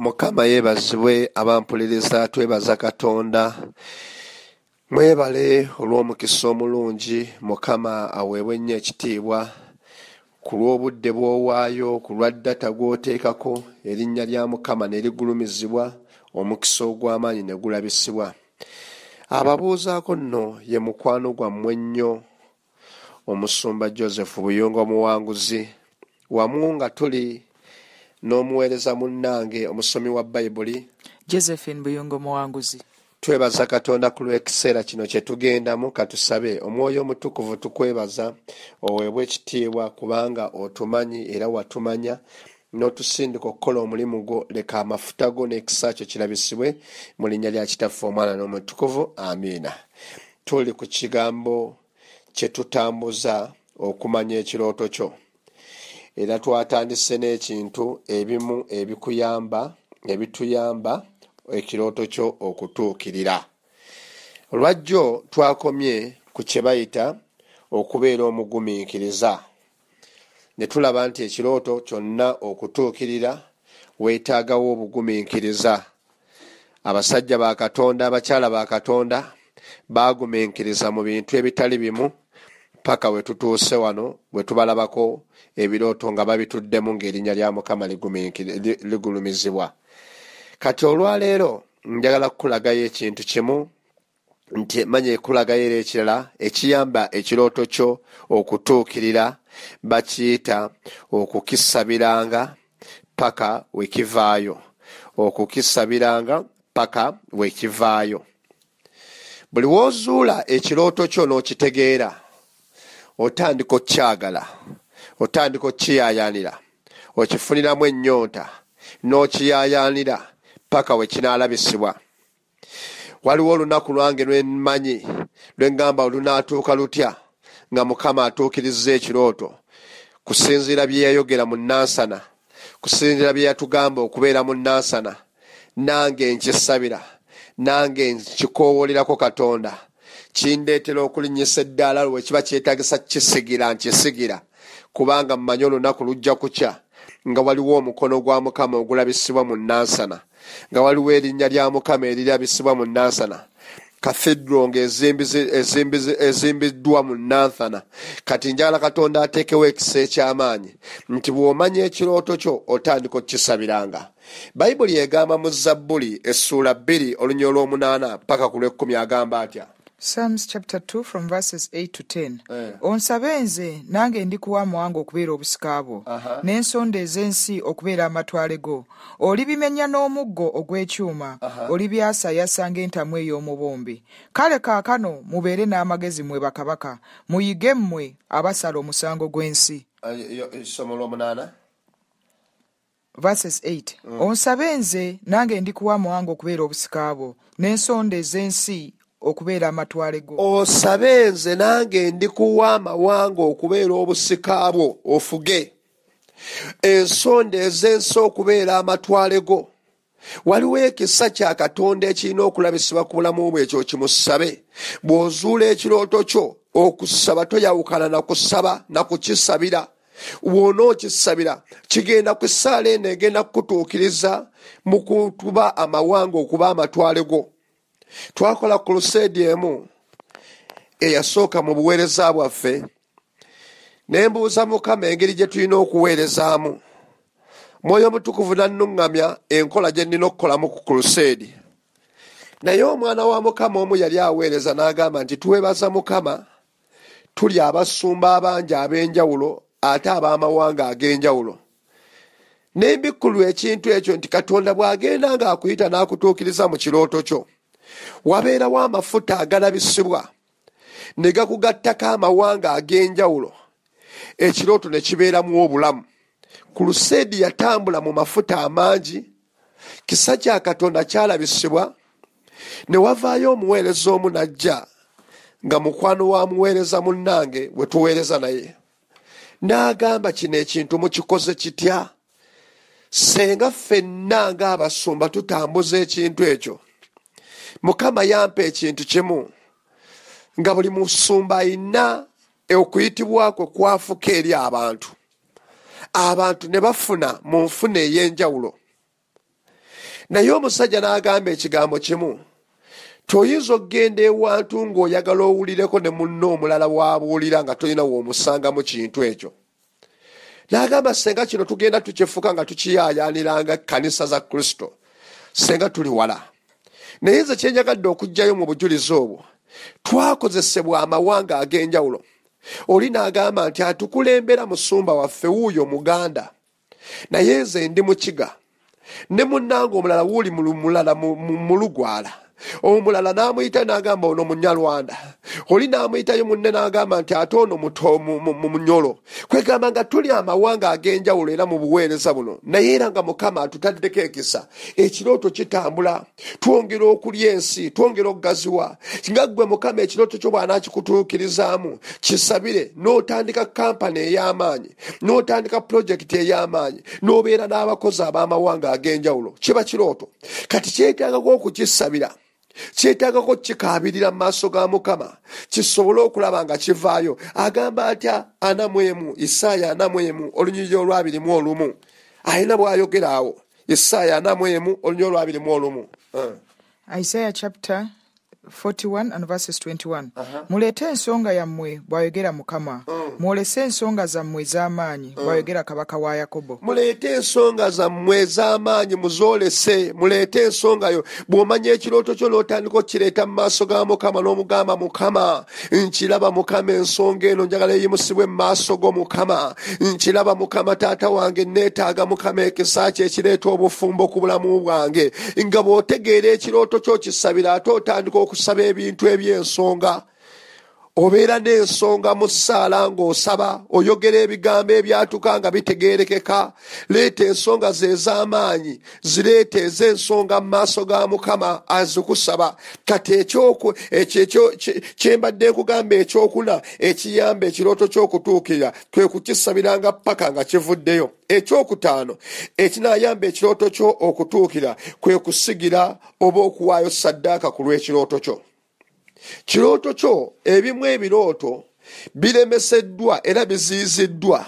mukama yeebazibwe abampuliriza twebaza katonda mwebale olw'omukisa omulungi mukama aweebwe ennyo ekitiibwa ku lw'obudde bw'owaayo ku lwa ddata gw'oteekako erinnya lya mukama ne ligulumizibwa omukisa ogw'amaanyi ne gulabisibwa ababuuzaako nno ye mukwano gwammwe ennyo omusumba joseph buyunga omuwanguzi wamu nga tuli n'omuweereza munnange omusomi wa bayibuli josephine buyungo muwanguzi twebaza katonda ku lw'ekiseera kino kye tugendamu katusabe omwoyo omutukuvu tukwebaza oweebwa ekitiibwa kubanga otumanyi era watumanya n'otusindika okukola omulimu gwo leka amafuta go n'ekisa kyo kirabisibwe mu linnya lya kitaffe omwana n'omutukuvu amiina tuli ku kigambo kye tutambuza okumanya ekirooto kyo era twatandise n'ekintu ebimu ebikuyamba ebituyamba ekirooto kyo okutuukirira olwajjo twakomye ku kye bayita okubeera omugumiikiriza ne tulaba nti ekirooto kyonna okutuukirira weetaagawo obugumiikiriza abasajja ba katonda abakyala ba katonda baagumiikiriza mu bintu ebitali bimu paka we tutuuse wano bwe tubalabako ebirooto nga babituddemu ng'erinnya lya mukama ligulumizibwa kati olwaleero njagala kukulagayo ekintu kimu nti emanya ekulagayo era ekirala ekiyamba ekirooto kyo okutuukirira bakiyita okukisabiranga paka wekivaayo okukisabiranga paka wekivaayo buli woozuula ekirooto kyo n'okitegeera otandika okukyagala otandika okukiyaayaanira okifuniramu ennyonta n'okiyaayaanira paka we kinaalabisibwa waliwo olunaku lwange lwemanyi lwengamba olunaatuuka lutya nga mukama atuukirizza ekirooto kusinziira bye yayogera mu nansana kusinziira bye yatugamba okubeera mu nansana nange nkisabira nange nkikowoolerako katonda kindeetera okulinyisa eddaala lwekiba kyetagisa kisigira nkisigira kubanga mmanyi olunaku lujja kukya nga waliwo omukono gwa mukama ogulabisibwa mu nansana nga waliwo erinnya lya mukama erirabisibwa mu nansana kafedro nga ezimbiddwa mu nansana kati njagala katonda ateekewo ekisa ekyamaanyi nti bw'omanya ekirooto kyo otandika okukisabiranga bayibuli egamba mu zabbuli essuula bbiri olunyi olw'omunaana paka ku lw'ekkumi agamba atya Psalms chapter 2 from verses 8 to 10. Yeah. Onsabe nze nange ndi kuwa mwango okubeera obusikaabo uh-huh. n'ensonda ez'ensi okubeera amatwale go. Olibimenya n'omuggo ogw'ekyuma. Uh-huh. Olibyasayasa ng'entamu ey'omubumbi. Kale kaakano mubeere n'amagezi mmwe bakabaka muyige mmwe abasala omusango gw'ensi. Eh, verses 8 mm. onsabe nze nange ndi kuwa mwango okubeera obusika bwo n'ensonda ez'ensi okubeera amatwale go osabe nze nange ndikuwa amawanga okubeera obusika bwo ofuge ensonda ez'ensi okubeera amatwale go waliwo ekisa kya katonda ekirina okulabisibwa ku bulamu bwe ekyo kimusabe bw'ozuula ekirooto kyo okusaba toyawukana nakusaba nakukisabira wona okisabira kigenda ku ssaala eno egenda kukutuukiriza mu kutuba amawanga okuba amatwale go twakola kuluseedi emu eyasooka mu buweereza bwaffe ne mbuuza mukama engeri gye tulina okuweerezaamu mwoyo omutukuvu nannuŋŋamya enkola gye nnina okukolamu ku kuluseedi naye omwana wa mukama omu yali aweereza n'agamba nti tuweebaza mukama tuli abasumba abangi ab'enjawulo ate ab'amawanga ag'enjawulo n'embikkulu ekintu ekyo nti katonda bw'agenda ng'akuyita n'akutuukiriza mu kirooto kyo wabeerawo amafuta agalabisibwa ne gakugattako amawanga ag'enjawulo ekirooto ne kibeeramu obulamu kuluseedi yatambula mu mafuta amangi kisa kya katonda kyalabisibwa ne wavaayo omuweereza omu najja nga mukwano wa muweereza munnange we tuweereza naye n'agamba kino ekintu mukikoze kitya senga ffenna ng'abasumba tutambuza ekintu ekyo mukama yampa ekintu kimu nga buli musumba ayina okuyitibwakwe kwafuka eri abantu abantu ne bafuna mu nfuna ey'enjawulo naye omusajja n'agamba ekigambo kimu toyinza okgenda ewantu ng'oyagala owulireko ne munna omulala waabuulira nga tolina weomusanga mu kintu ekyo n'agamba senga kino tugenda tukifuka nga tukiyaayaaniranga kanisa za kristo senga tuli wala naye nze kyenjagadde okugjayo mu bujulizi obwo twakozesebwa amawanga ag'enjawulo oli n'agamba nti atukulembera musumba waffe wuuyo muganda naye nze ndi mukiga ne munnanga omulala wuuli mulala mulugwala mu, mu, mu omulala n'amuyita n'agamba ono munyalwanda oli n'amuyitayo munne n'agamba nti ate ono mutomumunyolo kwegamba nga tuli amawanga ag'enjawulo era mu buweereza buno naye era nga mukama atutaddeko ekisa ekirooto kitambula twongera okulya ensi twongera okugaziwa nga ggwe mukama ekirooto kyo bw'anaakikutuukirizaamu kisabire n'otandika kampani ey'amaanyi n'otandika pulojekiti ey'amaanyi n'obeera n'abakozi ab'amawanga ag'enjawulo kiba kirooto kati kyetaagakw okukisabira kyetaaga kukikaabirira mu maaso ga mukama kisobole okulaba nga kivaayo agamba atya anamuemu isaaya anamuemu olunyinji olwabirimu olumu ayina bwayogeraawo isaaya anamuemu olunyinji olwabirimu olumu hm. isaiah chapter 41 and verses 21 uh-huh. muleete ensonga yammwe bw'ayogera mukama mm. mwolese ensonga zammwe ez'amaanyi mm. bw'ayogera kabaka wa yakobo muleete ensonga zammwe ez'amaanyi muzoolese muleete ensonga yo bw'omanya ekirooto kyo n'otandika okkireeta mu maaso ga mukama n'omugamba mukama nkiraba mukama ensonga eno njagala eyimusibwe mu maaso go mukama nkiraba mukama taata wange neetaaga mukama ekisa kye ekireeta obufumbo ku bulamu bwange nga bw'otegeera ekirooto kyo kisabira ate otandika okusaba ebintu eby'ensonga obeera n'ensonga mu ssaala ng'osaba oyogera ebigambo ebyatuka nga bitegeerekeka leeta ensonga zeez'amaanyi zireeta ez'ensonga mu maaso ga mukama azikusaba kati kyembadde nkugamba ekyokuna ekiyamba ekirooto ky'okutuukirira kwe kukisabiranga paka nga kivuddeyo ekyokutaano ekinayamba ekirooto kyo okutuukira kwe kusigira oba okuwaayo saddaaka ku lw'ekirooto kyo kirooto kyo ebimu ebirooto biremeseddwa era biziiziddwa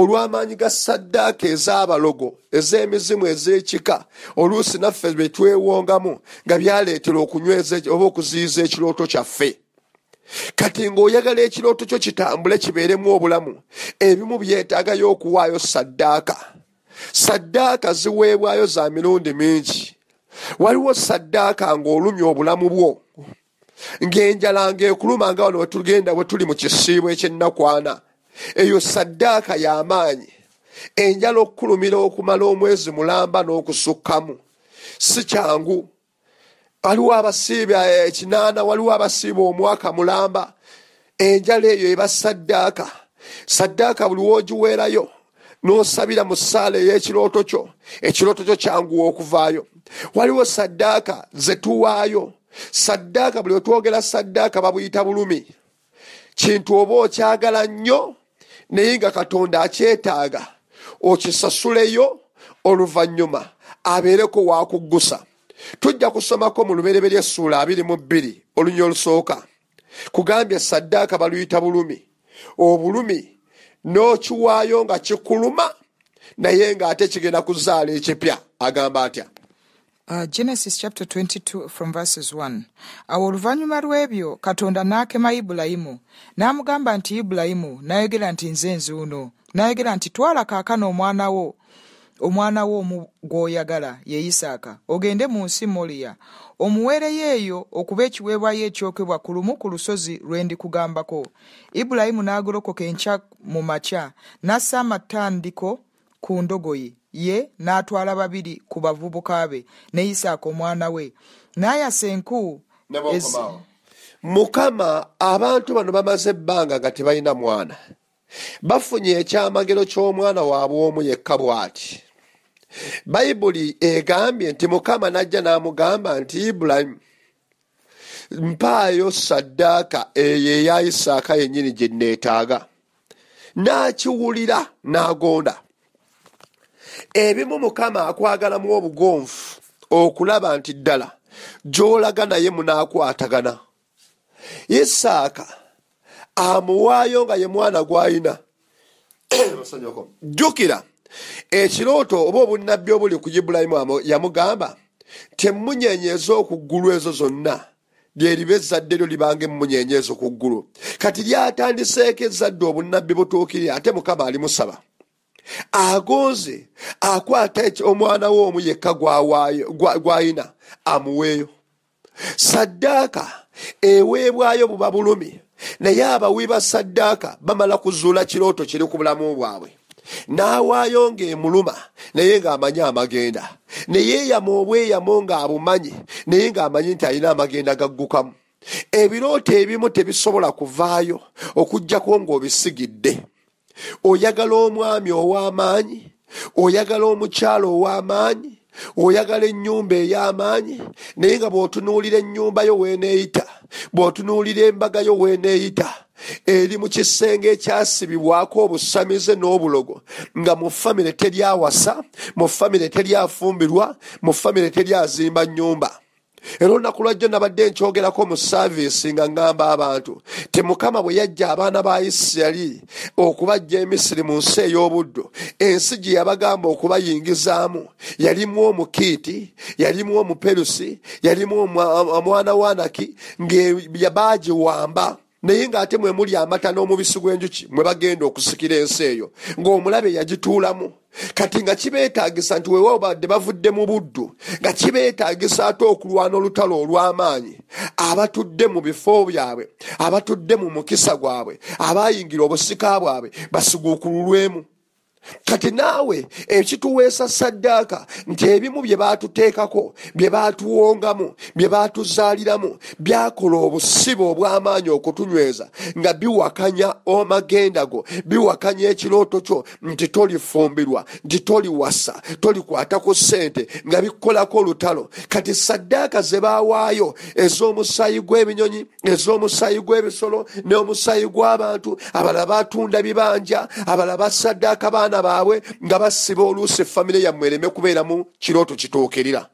olw'amaanyi ga saddaaka ez'abalogo ez'emizimu ez'ekika oluusi naffe be twewongamu nga byaleetera okunyweza oba okuziyiza ekirooto kyaffe kati ng'oyagala ekirooto kyo kitambule kibeeremu obulamu ebimu byetaagayo okuwaayo saddaaka saddaaka ziweebwayo za mirundi mingi waliwo saddaaka ng'olumya obulamu bwo ngaenjala ngaekuluma nga wano wetugenda wetuli mu kisiibo ekyennaku ana eyo saddaaka y'amaanyi enjala okukulumira okumala omwezi mulamba n'okusukkamu si kyangu waliwo abasiiba ekinaana eh, waliwo abasiiba omwaka mulamba enjala eyo eba saddaaka saddaaka buli woogiweerayo n'osabira mu ssaala ey'ekirooto kyo ekirooto kyo kyanguwa okuvaayo waliwo saddaaka zetuwaayo saddaaka buli otwogera saddaaka babuyita bulumi kintu oba okyagala nnyo naye nga katonda akyetaaga okisasuleyo oluvannyuma abeereko waakuggusa tujja kusomako mu lubereberye essuula 22 olunya olusooka kugambye saddaaka baluyita bulumi obulumi n'okiwaayo nga kikuluma naye ng'ate kigenda kuzaala ekipya agamba atya Uh, genesis chapter 22 from verses 1 awo oluvannyuma lw'ebyo katonda n'akema ibulayimu n'amugamba nti ibulayimu n'ayogera nti nze nzuuno n'ayogera nti twala kaakano omwana wo omwana wo omu gw'oyagala ye isaaka ogende mu nsi moliya omuweereyo eyo okuba ekiweebwayo ekyokebwa ku lumu ku lusozi lwe ndikugambako ibulayimu n'agolokoka enkya mu makya n'assa amatandiko ku ndogoyi ye n'atwala babiri ku bavubuka be ne isaaka omwana we n'ayasa enku mukama abantu bano bamaze ebbanga nga tebalina mwana bafunye ekyamagero ky'omwana waabwe omu yekka bw'ati bayibuli egambye nti mukama n'ajja n'amugamba nti ibulayimu mpaayo saddaaka eyo eya isaaka yennyini gye neetaaga n'akiwulira n'agonda ebimu mukama akwagalamu obugonvu okulaba nti ddala gyolaga naye munaakwatagana isaaka amuwaayo nga ye mwana gwalina jjukira ekirooto oba obunnabbi obuli ku ibulayimu yamugamba temunyenyeeza okuggulu ezo zonna lyeriba ezzadde eryo libanga emunyenyeezo ku ggulu kati lyatandiseeko ezzadde obunnabbi butuukirire ate mukama alimusaba agonze akwata omwana we omu yekka gwayina amuweeyo saddaaka eweebwayo buba bulumi naye abawi ba saddaaka bamala kuzuula kirooto kiri ku bulamu bwabwe n'awaayo ng'emuluma naye ng'amanyi amagenda naye eyama obweyamu ng'abumanyi naye ng'amanyi nti alina amagenda gaggukamu ebirooto ebimu tebisobola kuvaayo okugjako ng'obisigidde oyagala omwami ow'amaanyi oyagala omukyalo ow'amaanyi oyagala ennyumba ey'amaanyi naye nga bw'otunuulira ennyumbayo weeneeyita bw'otunuulira embagayo weeneeyita eri mu kisenge ekyasibibwako obusamize n'obulogo nga mu famire teryawasa mu famire teryafumbirwa mu famire teryazimba nnyumba era olunaku lwajjo nabadde nkyogerako mu saaviisi nga ngamba abantu temukama bwe yajja abaana ba isirayiri okubajja emisiri mu nsi ey'obuddu ensi gye yabagamba okubayingizaamu yalimu omukiiti yalimu omuperusi yalimu omwana wanaki ngabagiwamba naye ng'ate mwe muli amata n'omubisi gw'enjuki mwe bagenda okusikira ensi eyo ng'omulabe yagituulamu kati nga kibeetagisa nti weewa obadde bavudde mu buddu nga kibeetagisa ate okulwana olutalo olw'amaanyi abatudde mu bifo byabwe abatudde mu mukisa gwabwe abayingira obusika bwabwe basiguukululwemu kati naawe ekituweesa saddaaka nti ebimu bye baatuteekako bye baatuwongamu bye baatuzaaliramu byakola obusibe obw'amaanyi okutunyweza nga biwakanya omagenda go biwakanya ekirooto kyo nti tolifumbirwa nti toliwasa tolikwata ku ssente nga bikukolako olutalo kati saddaaka ze baawaayo ez'omusaayi gw'ebinyonyi ez'omusaayi gw'ebisolo n'omusaayi gw'abantu abalala baatunda bibanja abalala basaddaaka baana abaana baabwe nga basiba oluusi efamire yammwe ereme kubeeramu kirooto kituukirira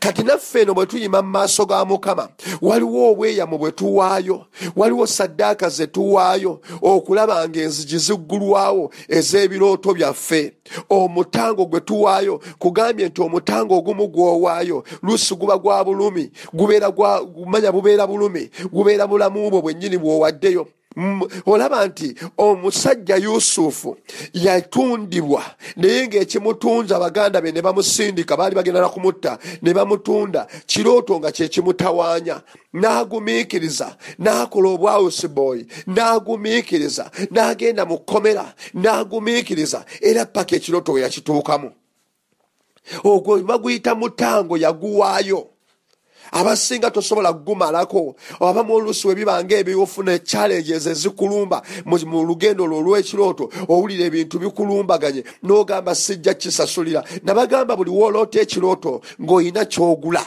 kati naffe eno bwe tuyima mu maaso ga mukama waliwo obweyamu bwe tuwaayo waliwo saddaaka ze tuwaayo okulaba ng'enzigi ziggulwawo ez'ebirooto byaffe omutango gwe tuwaayo kugambye nti omutango ogumu gw'owaayo luusi guba gwa bulumi gubeera gwa gumanya bubeera bulumi gubeera bulamu bwo bwennyini bw'owaddeyo Mm, olaba nti omusajja yusufu yatundibwa naye ngaekimutunza abaganda be ne bamusindika baali bagendera kumutta ne bamutunda kirooto nga kyekimutawaanya n'agumiikiriza n'akola obwawusi boyi n'agumiikiriza n'agenda mu kkomera n'agumiikiriza era paka ekirooto we yakituukamu ogwo bagwyita mutango yaguwaayo abasinga tosobola kugumalako obamu olusi webibanga ebiofuna echallenges ezikulumba mu lugendo lwo olwekirooto owulira ebintu bikulumbaganye n'ogamba sijja kisasulira nabagamba buli woolota ekirooto ng'olina kyogula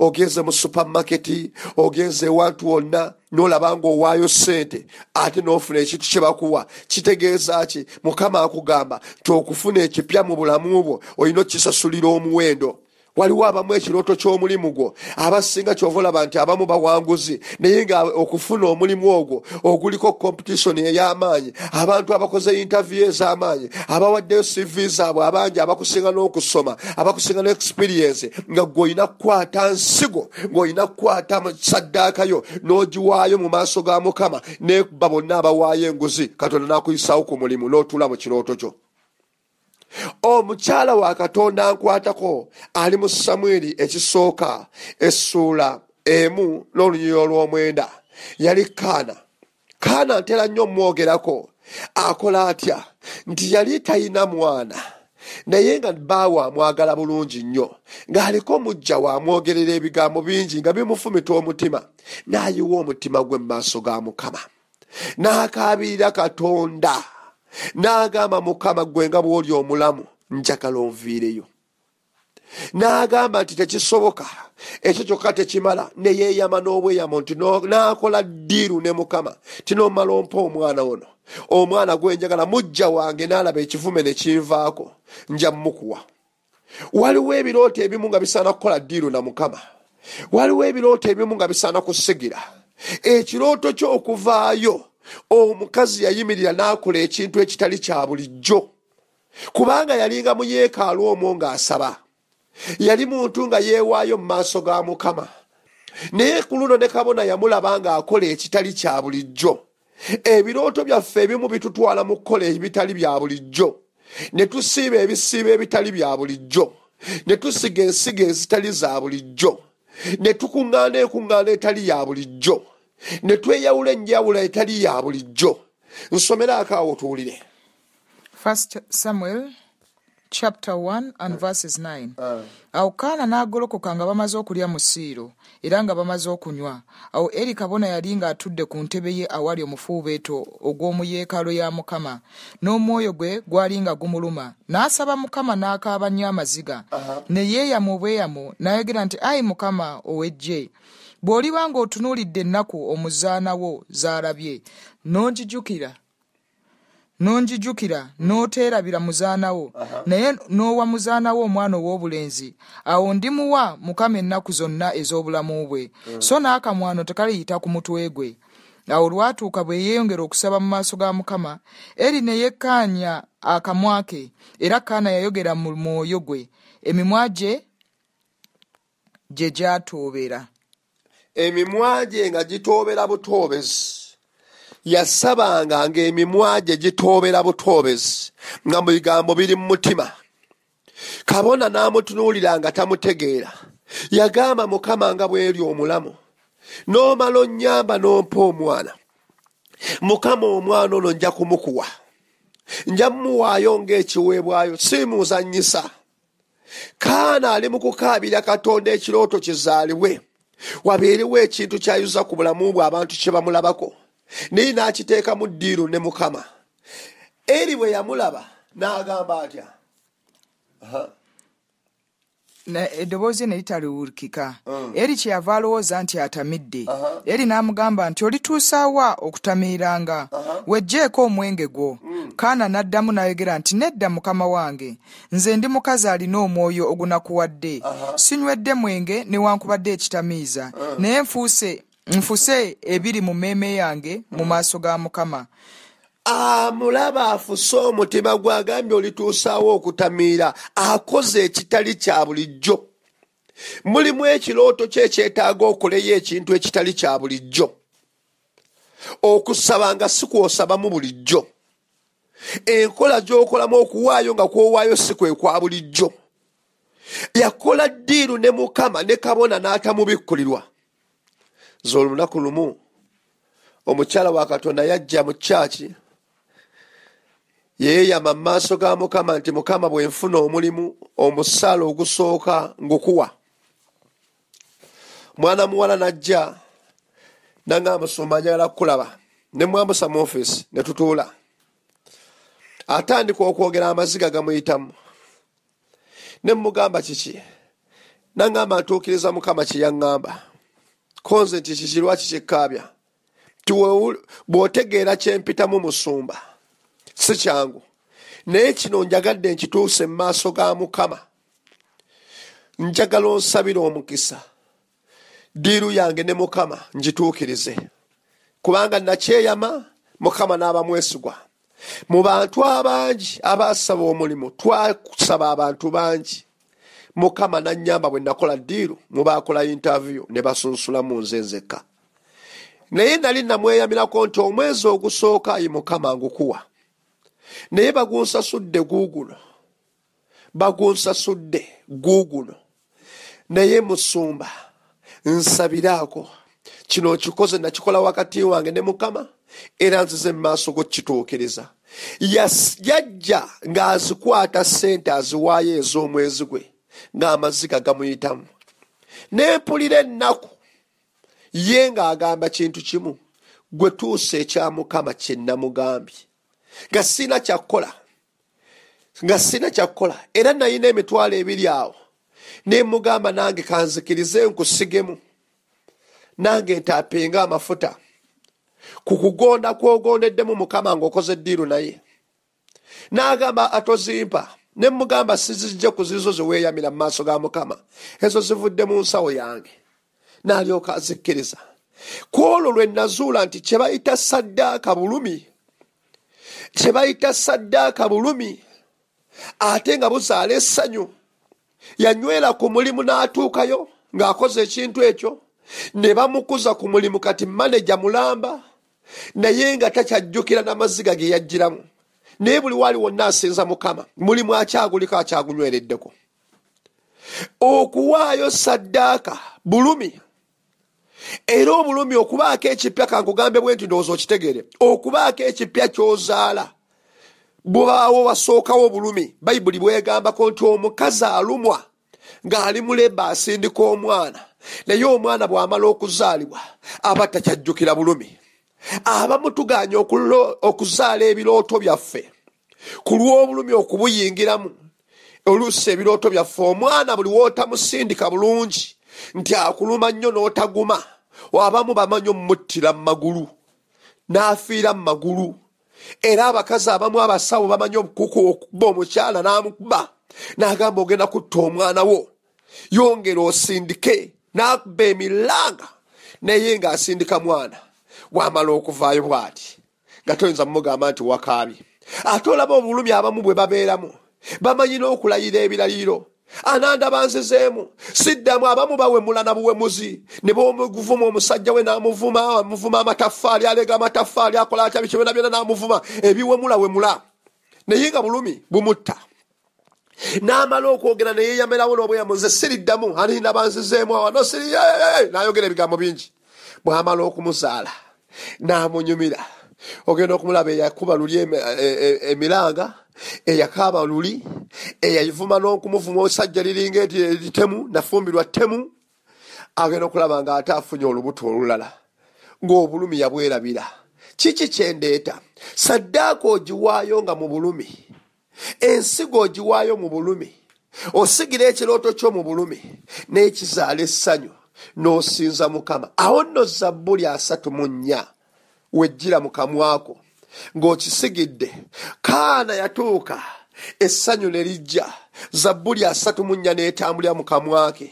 ogenze mu supamaketi ogenze ewantu wonna nolabanga owaayo sente ate nofuna ekintu kyebakuwa kitegeeza ki mukama akugamba tiokufuna ekipya mu bulamu bwo olina okisasulira omuwendo waliwo abamu ekirooto ky'omulimu gwo abasinga kyovaolaba nti abamu bawanguzi naye nga okufuna omulimu ogwo oguliko kompetisoni ey'amaanyi abantu abakoze intavyu ez'amaanyi abawaddeyo cv zaabwe abangi abakusinga n'okusoma abakusinga n'experiensi nga gwe kukwata nsigo ng'oyina kukwata saddaakayo n'ogiwaayo mu maaso ga mukama nekuba bonna abawaayo enguzi katonda n'akuyisawo ku mulimu n'otuula mu kirooto kyo omukyala wa katonda nkwatako ali mu samwiri ekisooka essuula emu n'olunyiro lw'omwenda yali kaana kaana ntera nnyo omwogerako akola atya nti yali tayina mwana naye nga bbaawa amwagala bulungi nnyo ng'aliko mujja waamwogerera ebigambo bingi nga bimufumita omutima n'ayiwa omutima gwe mu maaso ga mukama n'akaabirira katonda n'agamba mukama gwe nga bw'oli omulamu njagala onviireyo n'agamba nti tekisoboka ekyo kyokka tekimala ne yeeyama n'obweyamo nti n'akola ddiiru ne mukama tinoomala ompa omwana ono omwana gwenjagala mujja wange n'alaba ekivume ne kinvaako nja mukuwa waliwo ebirooto ebimu nga bisaana kukola ddiiru na mukama waliwo ebirooto ebimu nga bisaana kusigira ekirooto kyokuvaayo e omukazi yayimirira n'akola ekintu ekitali kya bulijjo kubanga yalinga mu yeekaalu omwo ng'asaba yali muntu nga yeewaayo mu maaso ga mukama naye ku luno ne kabona yamulaba ng'akola ekitali kya bulijjo ebirooto byaffe ebimu bitutwala mu kukola ebitali bya bulijjo ne tusiiba ebisiiba ebitali bya bulijjo ne tusiga ensigo ezitali za bulijjo ne tukuŋŋaana ekuŋŋaana etali ya bulijjo ne tweyawula enjawula etali ya bulijjo nsomere ako awo tuwulire ah. awo kaana n'agolokoka nga bamaze okulya mu siiro era nga bamaze okunywa awo eri kabona yali ng'atudde ku ntebe ye awali omufuubeeto ogw'omu yeekaalo ya mukama n'omwoyo gwe gwali nga gumuluma n'asaba mukama n'akaaba nnyo amaziga ne yeeyamu obweyamu n'ayogera nti ayi mukama ow'ejje bw'oliba ng'otunuulidde ennaku omuzaanawo z'alabye n'onjijukira n'onjijukira n'oteerabira muzaanawo naye n'owa muzaanawo omwana ow'obulenzi awo ndimuwa mukama ennaku zonna ez'obulamu bwe mm. so n'akamwano tekaliyita ku mutwe gwe awo lwatuuka bwe yeeyongera okusaba mu maaso ga mukama eri ne yekkaanya akamwa ke era kaana yayogera mu mwoyo gwe emimwa gye gye gyatuubera emimwa gye nga gitoobera butoobezi yasabanga ngaemimwa gye gitoobera butoobezi nga mubigambo biri mu mutima kabona n'amutunuulira nga tamutegeera yagamba mukama nga bweri omulamu n'omala onnyamba n'ompa omwana mukama omwana ono nja kumukuwa nja mumuwaayo ng'ekiweebwayo si muzannyisa kaana ali mu kukaabira katonda ekirooto kizaalibwe wabeerewo ekintu kyayuza ku bulamu bwe abantu kye bamulabako naye n'akiteeka mu ddiiru ne mukama eri bwe yamulaba n'agamba atya eddoboozi ne litaliwulikika hmm. eri kyeyava alowooza nti atamidde eri n'amugamba nti olituusaawa okutamiiranga wejjeeko omwenge gwo hmm. kaana n'addamu n'ayogera nti nedda mukama wange nze ndi mukazi alina omwoyo ogunakuwadde sinywedde mwenge newankubadde ekitamiiza hmm. naye nfuuse ebiri mu mmeeme yange mu maaso ga mukama amulaba afuse omutima gwagambye olituusawo okutamiira akoze ekitali kya bulijjo mulimu ekirooto kye ekyetaaga okoleyo ekintu ekitali kya bulijjo okusaba nga sikwosabamu bulijjo enkola gy'okolamu okuwaayo nga kwowaayo sikwekwa bulijjo yakola ddiiru ne mukama ne kabona n'atamubikkulirwa z'olunaku lumu omukyala wa katonda yajja mu kyaki yeeyama mu maaso ga mukama nti mukama bwe nfuna omulimu omusaala ogusooka ngukuwa mwana muwala najja nanga musumba njagala kukulaba ne mwambusa muofisi ne tutuula atandika okwogera amaziga gamuyitamu ne mugamba kiki nangamba ntuukiriza mukama kyeyaŋŋamba konze nti kikirwa kikikaabya ti bw'otegeera kyempitamu musumba si kyangu naye kino njagadde nkituuse mu maaso ga mukama njagala onsabira omukisa diiru yange ne mukama ngituukirize kubanga nakyeyama mukama n'aba mwesigwa mu bantu abangi abasaba omulimu twasaba abantu bangi mukama nanyamba bwe nakola diiru mubakola intaviyu ne basunsulamu nzenzekka naye nali namweyamirako nti omwezi ogusooka ayi mukama ngukuwa naye bagunsasudde guuguno bagunsasudde guuguno naye musumba nsabiraako kino okikoze nakikola wakati wange ne mukama era nzize mu maaso gokituukiriza yajja ng'azikwata sente aziwaayo ez'omwezi gwe ng'amaziga gamuyitamu nempulira ennaku ye ng'agamba kintu kimu gwe tuusa ekya mukama kye namugambye nga sirina kyakukola nga sirina kyakukola era nayina emitwalo ebiri awo nemugamba nange kanzikirize nkusigemu nange ntapinga amafuta ku kugonda kwogondeddemu mukama ngaokoze eddiiru naye nagamba atozimpa nemugamba sizijja kuzizo ziweeyamira mu maaso ga mukama ezo zivudde mu nsawo yange nalyoka azikkiriza ku olwo lwe nazuula nti kye bayita saddaaka bulumi kyebayita saddaaka bulumi ate nga buzaala essanyu yanywera ku mulimu n'atuukayo ng'akoze ekintu ekyo ne bamukuza ku mulimu kati maneja mulamba naye nga takyajjukira n'amaziga ge yajjiramu naye buli waali wonna asinza mukama mulimu akyaguliko akyagunywereddeko okuwaayo saddaaka bulumi era obulumi okubaako ekipya kankugambe bwe nti ndowooza okitegere okubaako ekipya kyozaala bubaawo wasookawo obulumi bayibuli bwegambako nti omukazi alumwa ng'ali muleba asindika omwana naye omwana bw'amala okuzaalibwa aba takyajjukira bulumi abamu tuganya okuzaala ebirooto byaffe ku lw'obulumi okubuyingiramu oluusi ebirooto byaffe omwana buli wootamusindika bulungi nti akuluma nnyo n'otaguma abamu bamanyi omumuttira mumagulu n'afiira mumagulu era abakazi abamu abasawo bamanyi obukuku okuba omukyala n'amukuba n'agamba ogenda kutta omwana wo yongera osindike n'akuba emiranga naye ng'asindika mwana wamala okuvaayo bw'ati nga toyinza mumugamba nti wakaabye ate olaba obulumi abamu bwe babeeramu bamanyi n'okulayira ebirayiro ananda banzizeemu siddamu abamu bawemula na buwemuzi ne bomuvuma omusajja we namuvuma amuvuma amatafaali alega amatafaali akola atya bikyobyona byona namuvuma ebiwemula wemula naye nga bulumi bumutta n'amala okwogera naye yamerawo n'obweyamunze siriddamu aninda banzizeemu awano siri nayogera ebigambo bingi bwamala okumuzaala n'amunyumira ogenda okumulaba eyakuba luli emiranga e, e, e, eyakaaba luli eyayivuma n'okumuvuma osajja liringa eti eritemu nafumbirwa ttemu agenda okulaba ng'ate afunye olubuto olulala ng'obulumi yabwerabira kiki kyendeeta saddaaka ogiwaayo nga mu bulumi ensigo ogiwaayo mu bulumi osigira ekirooto kyo mu bulumi n'ekizaala essanyu n'osinza mukama awo nno zabbuli asatu mu nnya wejjira mu kamwako ng'okisigidde kaana yatuuka essanyu ne lijja zabbuli asatu mu nnya n'etambulira mu kamwa ke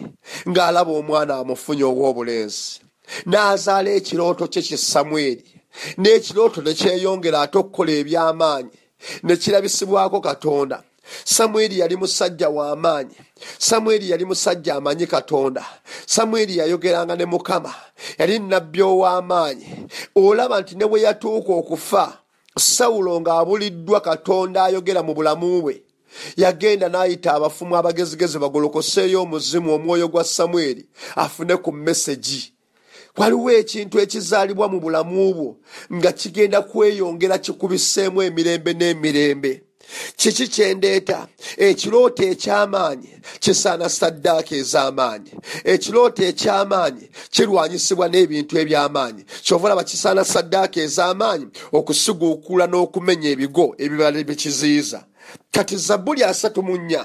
ng'alaba omwana amufunye ow'obulenzi n'azaala ekirooto kye kye samweri n'ekirooto ne kyeyongera ate okukola eby'amaanyi ne kirabisibwako katonda samweri yali musajja w'amaanyi samweri yali musajja amanyi katonda samweri yayogeranga ne mukama yali nnabbi ow'amaanyi olaba nti ne bwe yatuuka okufa sawulo ng'abuliddwa katonda ayogera mu bulamu bwe yagenda n'ayita abafumu abagezigezi bagolokoseeyo omuzimu omwoyo gwa samweri afune ku mesegi waliwo ekintu ekizaalibwa mu bulamu bwo nga kigenda kweyongera kikubiseemu emirembe n'emirembe kiki kyendeeta ekirooto ekyamaanyi kisaana saddaaka ez'amaanyi ekirooto ekyamaanyi kirwanyisibwa n'ebintu ebyamaanyi kyovalaba kisaana saddaaka ez'amaanyi okusiguukula n'okumenya ebigo ebibala bikiziiza kati zabbuli asatu mu nnya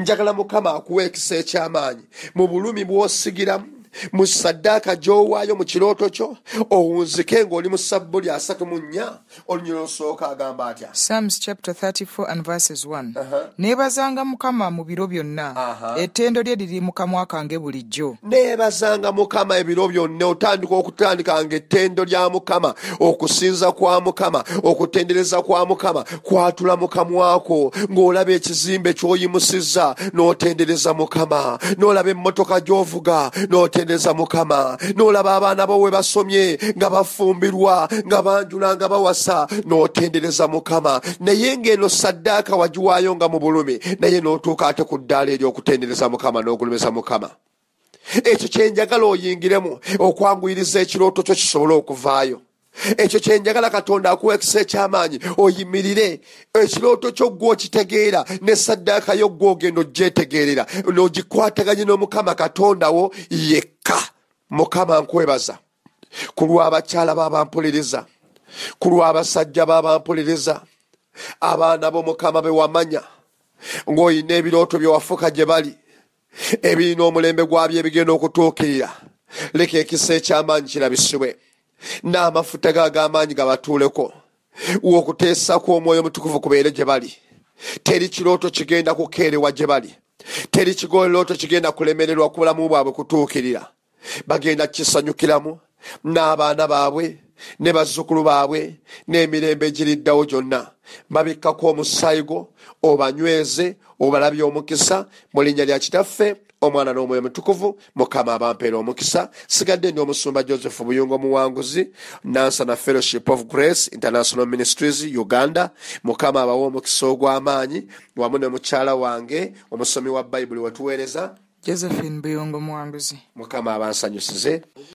njagala mukama akuwa ekisa ekyamaanyi mu bulumi bw'osigiramu mu saddaaka gyowaayo mu kirooto kyo owunzike ng'oli mu ssabbu lya satu mu nnya olunyira olusooka agamba atya psalms chapter 34 and 1 uh-huh. neebazanga mukama mu biro byonna uh-huh. ettendo lye liri mu kamwa kange bulijjo neebazanga mukama ebiro byonna otandika okutandikanga ettendo lya mukama okusinza kwa mukama okutendereza kwa mukama kwatula mukamwako ng'olaba ekizimbe ky'oyimusizza n'otendereza mukama n'olaba emmotoka gy'ovuga n'otendereza okutendeza mukama n'olaba abaana bo we basomye nga bafumbirwa nga banjula nga bawasa n'otendereza mukama naye ng'eno saddaaka wagiwaayo nga mu bulumi naye n'otuuka ate ku ddaala ery'okutendereza mukama n'ogulumiza mukama ekyo kyenjagala oyingiremu okwanguyiriza ekirooto kyo kisobole okuvaayo ekyo kyenjagala katonda akuwa ekisa ekyamaanyi oyimirire ekirooto kyo gwe okitegeera ne saddaaka yo gwe ogenda ogyetegeerera n'ogikwataganye n'omukama katondawo yekka mukama nkwebaza ku lw'abakyala baabampolereza ku lw'abasajja baabampolereza abaana b'omukama be wamanya ng'oyina ebirooto bye wafuka gye bali ebirina omulembe gwabyo ebigenda okutuukirira leka ekisa ekyamaanyi kirabisibwe n'amafuta gagamaanyi gabatuuleko wokuteesa kw'omwoyo omutukuvu kubeere gye bali teri kirooto kigenda kukeerewa gye bali teri kigolerooto kigenda kulemererwa ku bulamu bwabwe kutuukirira bagenda kisanyukiramu n'abaana baabwe ne bazzukulu baabwe n'emirembe egiriddawo gyonna mabikkako omusaayi gwo obanyweze obalabye omukisa mu linnya lya kitaffe omwana n'omwoyo mutukuvu mukama abampeera omukisa sigadde ndi omusumba joseph buyungo omuwanguzi nansana fellowship of grace international ministries uganda mukama abawe omukisa ogw'amaanyi wamu ne mukyala wange omusomi wa bayibuli wetuweereza josephine buyungo omuwanguzi mukama abansanyusize